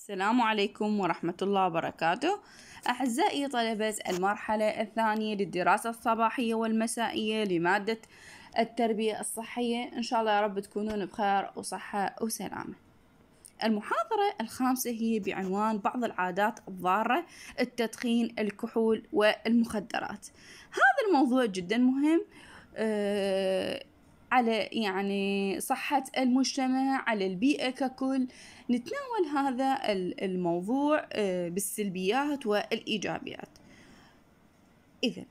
السلام عليكم ورحمة الله وبركاته أعزائي طلبة المرحلة الثانية للدراسة الصباحية والمسائية لمادة التربية الصحية إن شاء الله يا رب تكونون بخير وصحة وسلامة المحاضرة الخامسة هي بعنوان بعض العادات الضارة التدخين الكحول والمخدرات هذا الموضوع جدا مهم آه، على يعني صحة المجتمع على البيئة ككل نتناول هذا الموضوع آه، بالسلبيات والإيجابيات إذا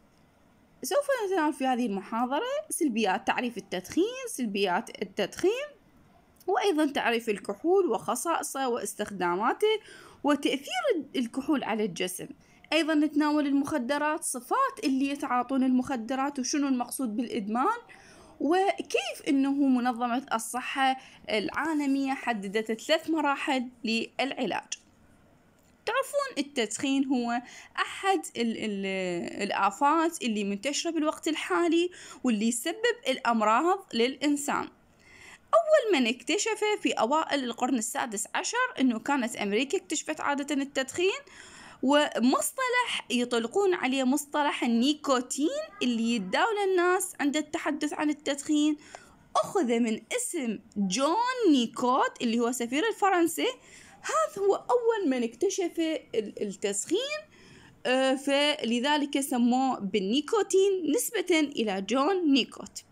سوف نتناول في هذه المحاضرة سلبيات تعريف التدخين سلبيات التدخين وأيضا تعريف الكحول وخصائصه واستخداماته وتأثير الكحول على الجسم أيضا نتناول المخدرات صفات اللي يتعاطون المخدرات وشنو المقصود بالإدمان وكيف أنه منظمة الصحة العالمية حددت ثلاث مراحل للعلاج تعرفون التدخين هو أحد ال ال الآفات اللي منتشرة بالوقت الحالي واللي يسبب الأمراض للإنسان أول من اكتشفه في أوائل القرن السادس عشر أنه كانت أمريكا اكتشفت عادة التدخين ومصطلح يطلقون عليه مصطلح النيكوتين اللي يداول الناس عند التحدث عن التدخين أخذ من اسم جون نيكوت اللي هو سفير الفرنسي هذا هو أول من اكتشف التسخين آه، فلذلك سموه بالنيكوتين نسبة إلى جون نيكوت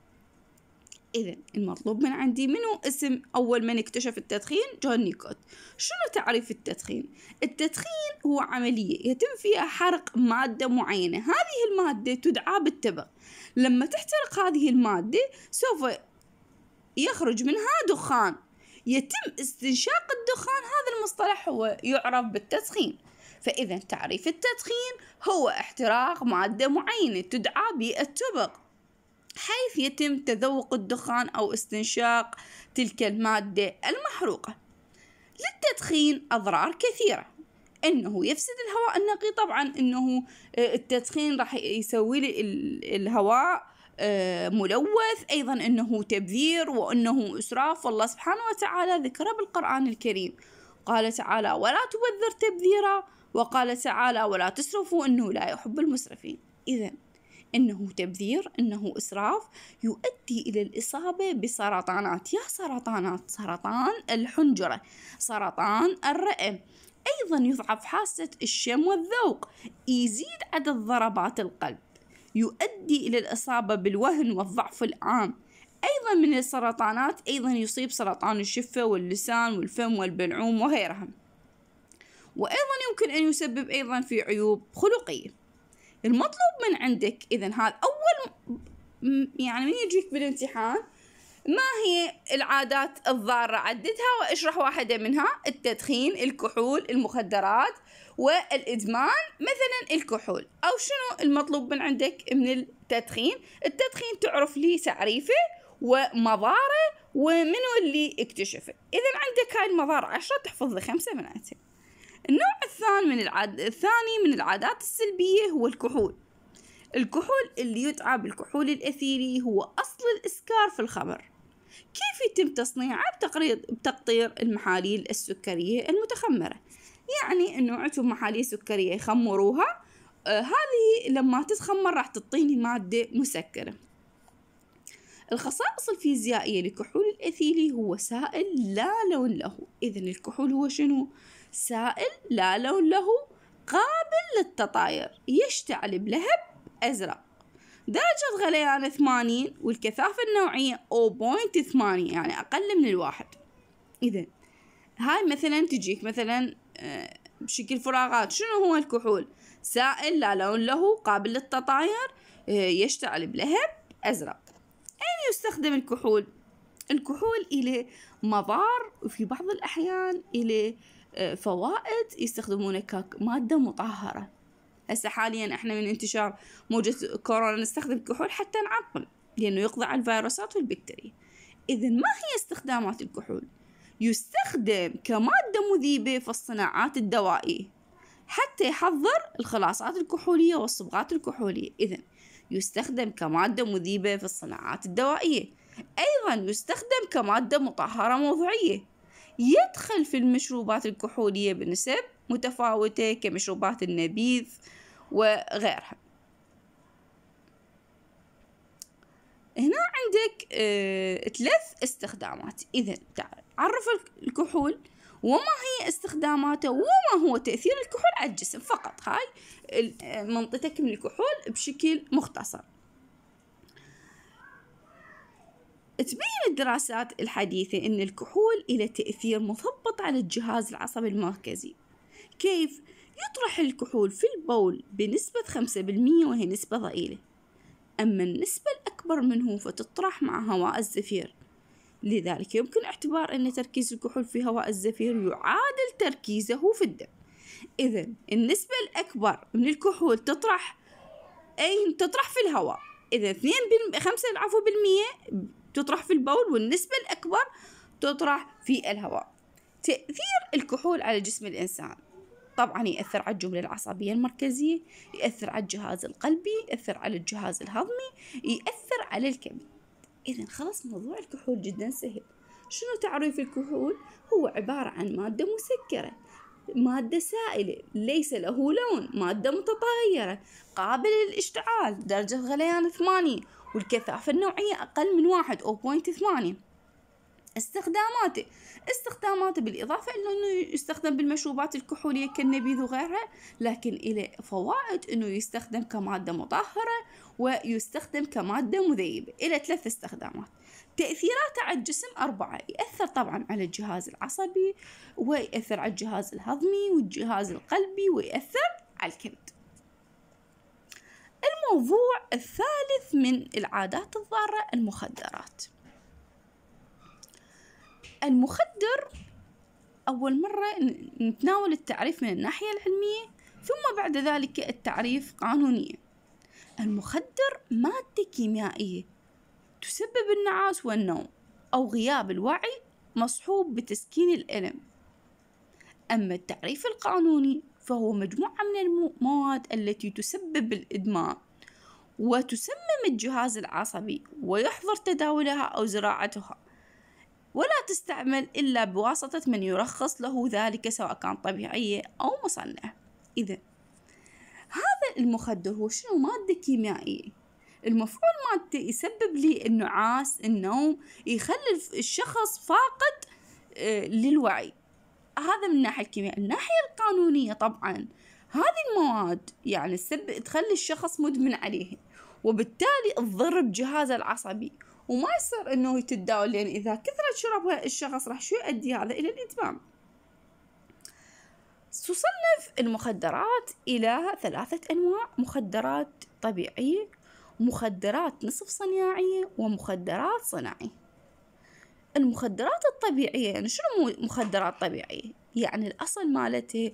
إذا المطلوب من عندي منو اسم أول من اكتشف التدخين؟ جون نيكوت شنو تعريف التدخين؟ التدخين هو عملية يتم فيها حرق مادة معينة هذه المادة تدعى بالتبغ لما تحترق هذه المادة سوف يخرج منها دخان يتم استنشاق الدخان هذا المصطلح هو يعرف بالتدخين فإذا تعريف التدخين هو احتراق مادة معينة تدعى بالتبغ حيث يتم تذوق الدخان أو استنشاق تلك المادة المحروقة للتدخين أضرار كثيرة انه يفسد الهواء النقي طبعا انه آه، التدخين راح يسوي لي الهواء آه، ملوث ايضا انه تبذير وانه اسراف والله سبحانه وتعالى ذكره بالقران الكريم قال تعالى ولا تبذر تبذيرا وقال تعالى ولا تسرفوا انه لا يحب المسرفين اذا أنه تبذير أنه إسراف يؤدي إلى الإصابة بسرطانات يا سرطانات سرطان الحنجرة سرطان الرئة أيضا يضعف حاسة الشم والذوق يزيد عدد ضربات القلب يؤدي إلى الإصابة بالوهن والضعف العام أيضا من السرطانات أيضا يصيب سرطان الشفة واللسان والفم والبلعوم وغيرها وأيضا يمكن أن يسبب أيضا في عيوب خلقية المطلوب من عندك إذا هذا أول يعني من يجيك بالامتحان ما هي العادات الضارة عددها واشرح واحدة منها التدخين الكحول المخدرات والإدمان مثلا الكحول أو شنو المطلوب من عندك من التدخين التدخين تعرف لي تعريفه ومضاره ومنو اللي اكتشفه إذا عندك هاي المضار عشرة تحفظ لي خمسة من عشرة النوع الثاني من العاد... الثاني من العادات السلبية هو الكحول الكحول اللي يدعى بالكحول الأثيري هو أصل الإسكار في الخمر كيف يتم تصنيعه بتقرير... بتقطير المحاليل السكرية المتخمرة يعني أنه عندكم محاليل سكرية يخمروها آه هذه لما تتخمر راح تعطيني مادة مسكرة الخصائص الفيزيائية للكحول الأثيلي هو سائل لا لون له إذا الكحول هو شنو؟ سائل لا لون له قابل للتطاير يشتعل بلهب أزرق درجة غليان 80 والكثافة النوعية 0.8 يعني أقل من الواحد إذا هاي مثلا تجيك مثلا آه، بشكل فراغات شنو هو الكحول سائل لا لون له قابل للتطاير آه، يشتعل بلهب أزرق أين يستخدم الكحول؟ الكحول إلى مضار وفي بعض الأحيان إلى فوائد يستخدمونه كمادة مطهرة هسه حاليا احنا من انتشار موجة كورونا نستخدم كحول حتى نعطل لأنه يقضي على الفيروسات والبكتيريا إذا ما هي استخدامات الكحول يستخدم كمادة مذيبة في الصناعات الدوائية حتى يحضر الخلاصات الكحولية والصبغات الكحولية إذا يستخدم كمادة مذيبة في الصناعات الدوائية أيضا يستخدم كمادة مطهرة موضعية يدخل في المشروبات الكحولية بنسب متفاوتة كمشروبات النبيذ وغيرها هنا عندك اه ثلاث استخدامات إذا تعرف الكحول وما هي استخداماته وما هو تأثير الكحول على الجسم فقط هاي آه، منطقتك من الكحول بشكل مختصر تبين الدراسات الحديثة أن الكحول إلى تأثير مثبط على الجهاز العصبي المركزي كيف؟ يطرح الكحول في البول بنسبة 5% وهي نسبة ضئيلة أما النسبة الأكبر منه فتطرح مع هواء الزفير لذلك يمكن اعتبار أن تركيز الكحول في هواء الزفير يعادل تركيزه في الدم إذا النسبة الأكبر من الكحول تطرح أين تطرح في الهواء إذا 2 خمسة عفوا بالمية تطرح في البول والنسبة الأكبر تطرح في الهواء تأثير الكحول على جسم الإنسان طبعا يأثر على الجملة العصبية المركزية يأثر على الجهاز القلبي يأثر على الجهاز الهضمي يأثر على الكبد إذا خلص موضوع الكحول جدا سهل شنو تعريف الكحول هو عبارة عن مادة مسكرة مادة سائلة ليس له لون مادة متطايرة قابلة للاشتعال درجة غليان ثمانية والكثافة النوعية أقل من واحد أو بوينت ثمانية استخداماته استخداماته بالإضافة إلى أنه يستخدم بالمشروبات الكحولية كالنبيذ وغيرها لكن إلى فوائد أنه يستخدم كمادة مطهرة ويستخدم كمادة مذيبة إلى ثلاث استخدامات تأثيراته على الجسم أربعة يأثر طبعا على الجهاز العصبي ويأثر على الجهاز الهضمي والجهاز القلبي ويأثر على الكبد الموضوع الثالث من العادات الضارة المخدرات المخدر أول مرة نتناول التعريف من الناحية العلمية ثم بعد ذلك التعريف قانونيا المخدر مادة كيميائية تسبب النعاس والنوم أو غياب الوعي مصحوب بتسكين الألم أما التعريف القانوني فهو مجموعة من المواد التي تسبب الإدمان وتسمم الجهاز العصبي ويحظر تداولها أو زراعتها ولا تستعمل إلا بواسطة من يرخص له ذلك سواء كان طبيعية أو مصنع إذا هذا المخدر هو شنو مادة كيميائية المفعول مالته يسبب لي النعاس النوم يخلي الشخص فاقد آه، للوعي هذا من الناحية الكيميائية الناحية القانونية طبعا هذه المواد يعني تسبب تخلي الشخص مدمن عليها وبالتالي تضر بجهازه العصبي وما يصير انه تتداول لان يعني اذا كثرت شربها الشخص راح شو يؤدي هذا الى الادمان تصنف المخدرات الى ثلاثه انواع مخدرات طبيعيه مخدرات نصف صناعية ومخدرات صناعية المخدرات الطبيعية يعني شنو مخدرات طبيعية؟ يعني الأصل مالته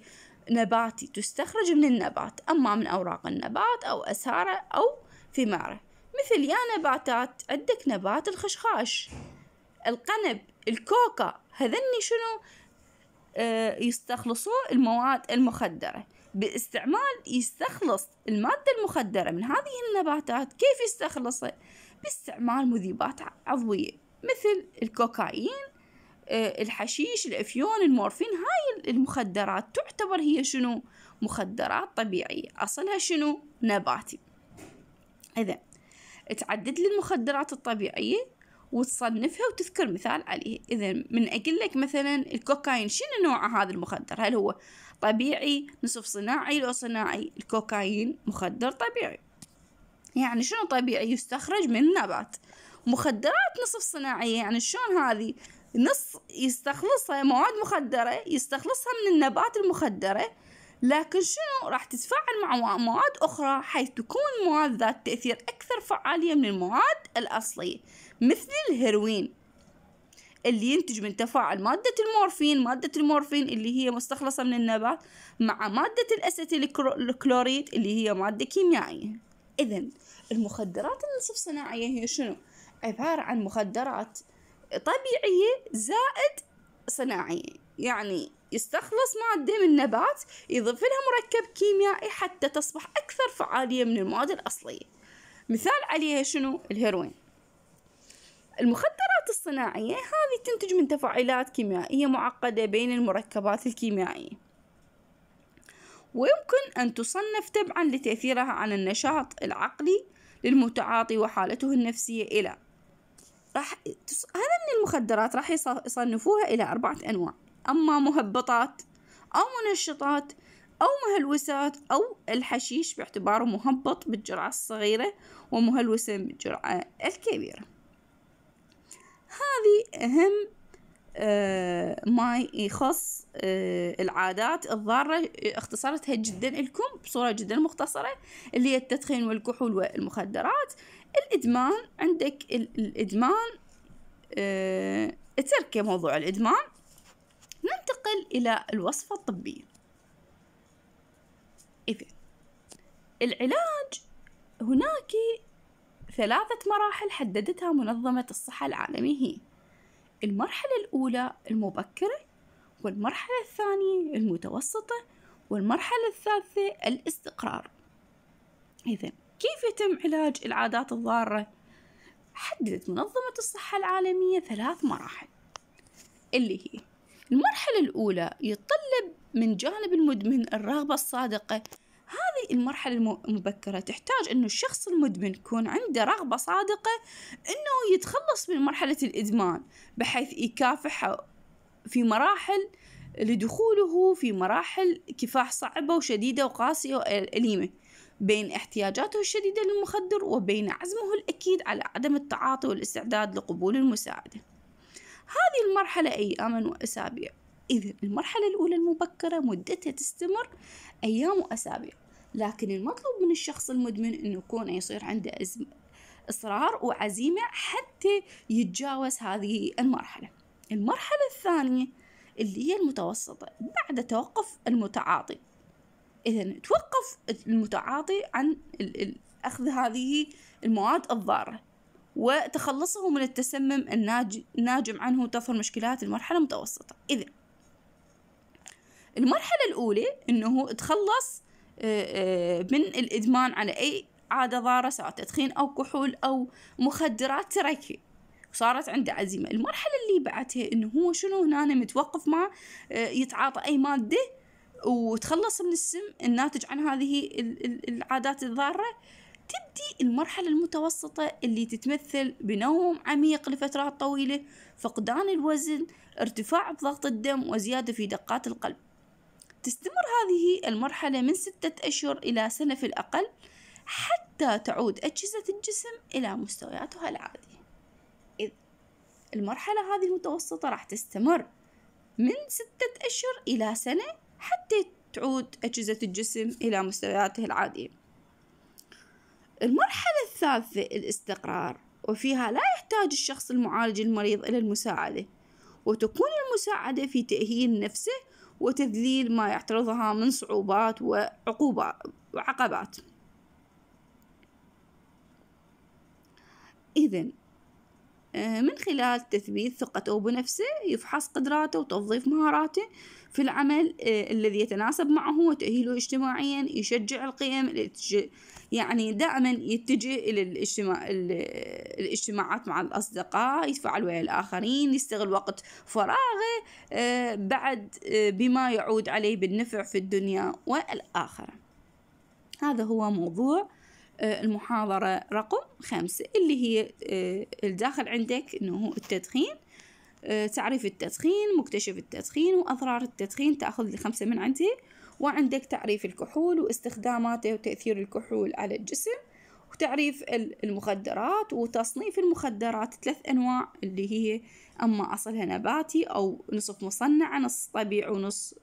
نباتي تستخرج من النبات أما من أوراق النبات أو أسهاره أو ثماره مثل يا نباتات عندك نبات الخشخاش القنب الكوكا هذني شنو آه، يستخلصوا المواد المخدرة باستعمال يستخلص المادة المخدرة من هذه النباتات كيف يستخلصها؟ باستعمال مذيبات عضوية مثل الكوكايين آه، الحشيش الافيون المورفين هاي المخدرات تعتبر هي شنو مخدرات طبيعية أصلها شنو نباتي إذا تعدد لي المخدرات الطبيعية وتصنفها وتذكر مثال عليه إذا من أقول لك مثلا الكوكايين شنو نوع هذا المخدر هل هو طبيعي نصف صناعي لو صناعي الكوكايين مخدر طبيعي يعني شنو طبيعي يستخرج من النبات مخدرات نصف صناعية يعني شلون هذه نص يستخلصها مواد مخدرة يستخلصها من النبات المخدرة لكن شنو راح تتفاعل مع مواد أخرى حيث تكون مواد ذات تأثير أكثر فعالية من المواد الأصلية مثل الهيروين اللي ينتج من تفاعل مادة المورفين مادة المورفين اللي هي مستخلصة من النبات مع مادة الأستيل الكلوريد اللي هي مادة كيميائية إذا المخدرات النصف صناعية هي شنو؟ عبارة عن مخدرات طبيعية زائد صناعية يعني يستخلص مادة من نبات يضيف لها مركب كيميائي حتى تصبح أكثر فعالية من المواد الأصلية مثال عليها شنو الهيروين المخدرات الصناعية هذه تنتج من تفاعلات كيميائية معقدة بين المركبات الكيميائية ويمكن أن تصنف تبعا لتأثيرها على النشاط العقلي للمتعاطي وحالته النفسية إلى راح تص... هذا من المخدرات راح يصنفوها إلى أربعة أنواع أما مهبطات أو منشطات أو مهلوسات أو الحشيش باعتباره مهبط بالجرعة الصغيرة ومهلوسة بالجرعة الكبيرة أهم آه، ما يخص آه، العادات الضارة اختصرتها جدا لكم بصورة جدا مختصرة اللي هي التدخين والكحول والمخدرات الإدمان عندك الإدمان آه، اتركي موضوع الإدمان ننتقل إلى الوصفة الطبية إذا العلاج هناك ثلاثة مراحل حددتها منظمة الصحة العالمية هي المرحلة الأولى المبكرة والمرحلة الثانية المتوسطة والمرحلة الثالثة الاستقرار إذا كيف يتم علاج العادات الضارة؟ حددت منظمة الصحة العالمية ثلاث مراحل اللي هي المرحلة الأولى يتطلب من جانب المدمن الرغبة الصادقة هذه المرحلة المبكرة تحتاج أنه الشخص المدمن يكون عنده رغبة صادقة أنه يتخلص من مرحلة الإدمان بحيث يكافح في مراحل لدخوله في مراحل كفاح صعبة وشديدة وقاسية وأليمة بين احتياجاته الشديدة للمخدر وبين عزمه الأكيد على عدم التعاطي والاستعداد لقبول المساعدة هذه المرحلة أيام وأسابيع إذا المرحلة الأولى المبكرة مدتها تستمر أيام وأسابيع لكن المطلوب من الشخص المدمن أنه يكون يصير عنده إصرار وعزيمة حتى يتجاوز هذه المرحلة المرحلة الثانية اللي هي المتوسطة بعد توقف المتعاطي إذا توقف المتعاطي عن أخذ هذه المواد الضارة وتخلصه من التسمم الناجم عنه تظهر مشكلات المرحلة المتوسطة إذا المرحلة الأولى أنه تخلص آه، آه، من الإدمان على أي عادة ضارة سواء تدخين أو كحول أو مخدرات تركي وصارت عنده عزيمة المرحلة اللي بعدها إنه هو شنو هنا متوقف مع آه، يتعاطى أي مادة وتخلص من السم الناتج عن هذه العادات الضارة تبدي المرحلة المتوسطة اللي تتمثل بنوم عميق لفترات طويلة فقدان الوزن ارتفاع بضغط الدم وزيادة في دقات القلب تستمر هذه المرحلة من ستة أشهر إلى سنة في الأقل حتى تعود أجهزة الجسم إلى مستوياتها العادية إذ المرحلة هذه المتوسطة راح تستمر من ستة أشهر إلى سنة حتى تعود أجهزة الجسم إلى مستوياته العادية المرحلة الثالثة الاستقرار وفيها لا يحتاج الشخص المعالج المريض إلى المساعدة وتكون المساعدة في تأهيل نفسه وتذليل ما يعترضها من صعوبات وعقوبات وعقبات إذن آه، من خلال تثبيت ثقته بنفسه يفحص قدراته وتوظيف مهاراته في العمل آه، الذي يتناسب معه وتأهيله اجتماعيا يشجع القيم يعني دائما يتجه إلى الاجتماع الاجتماعات مع الأصدقاء يتفاعل ويا الآخرين يستغل وقت فراغه آه، بعد بما يعود عليه بالنفع في الدنيا والآخرة هذا هو موضوع آه، المحاضرة رقم خمسة اللي هي آه، الداخل عندك أنه هو التدخين آه، تعريف التدخين مكتشف التدخين وأضرار التدخين تأخذ لي خمسة من عندي وعندك تعريف الكحول واستخداماته وتأثير الكحول على الجسم وتعريف المخدرات وتصنيف المخدرات ثلاث أنواع اللي هي أما أصلها نباتي أو نصف مصنعة نص طبيعي ونص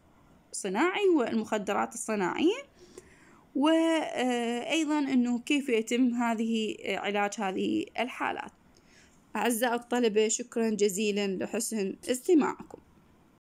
صناعي والمخدرات الصناعية وأيضا أنه كيف يتم هذه آه، علاج هذه الحالات أعزائي الطلبة شكرا جزيلا لحسن استماعكم